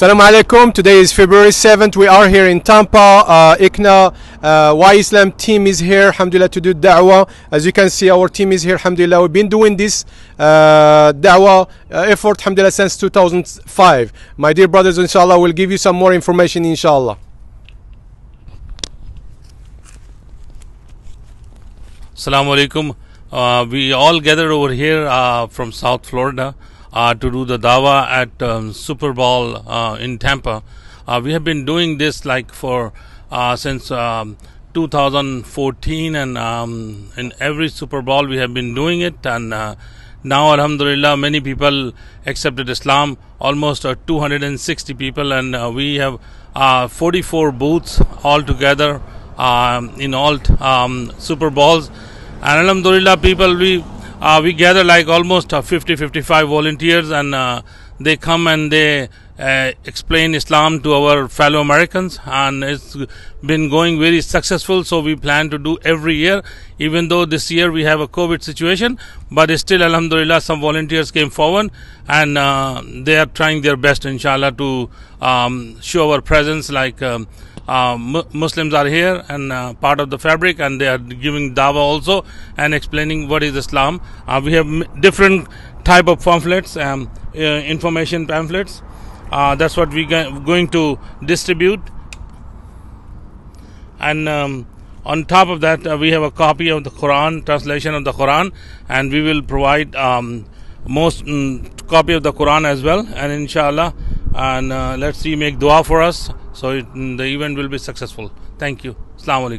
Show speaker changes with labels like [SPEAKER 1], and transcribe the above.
[SPEAKER 1] Assalamu alaikum. Today is February 7th. We are here in Tampa. Uh, ICNA uh, Y Islam team is here, alhamdulillah, to do da'wah. As you can see, our team is here, alhamdulillah. We've been doing this uh, da'wah uh, effort, alhamdulillah, since 2005. My dear brothers, inshallah, we'll give you some more information, inshallah.
[SPEAKER 2] Assalamu alaikum. Uh, we all gathered over here uh, from South Florida uh, to do the dawa at um, Super Bowl uh, in Tampa. Uh, we have been doing this like for uh, since um, 2014, and um, in every Super Bowl we have been doing it. And uh, now, Alhamdulillah, many people accepted Islam. Almost uh, 260 people, and we have 44 booths all together um, in all um, Super Bowls. And Alhamdulillah, people we uh, we gather like almost uh, 50 55 volunteers and uh, they come and they uh, explain Islam to our fellow Americans, and it's been going very successful. So we plan to do every year, even though this year we have a COVID situation, but still, Alhamdulillah, some volunteers came forward and uh, they are trying their best, inshallah, to um, show our presence. Like um, uh, Muslims are here and uh, part of the fabric, and they are giving dawah also and explaining what is Islam. Uh, we have m- different type of pamphlets, um, information pamphlets. that's what we are going to distribute. And um, on top of that, uh, we have a copy of the Quran, translation of the Quran, and we will provide um, most mm, copy of the Quran as well. And inshallah, and uh, let's see, make dua for us so it, the event will be successful. Thank you. Assalamu alaikum.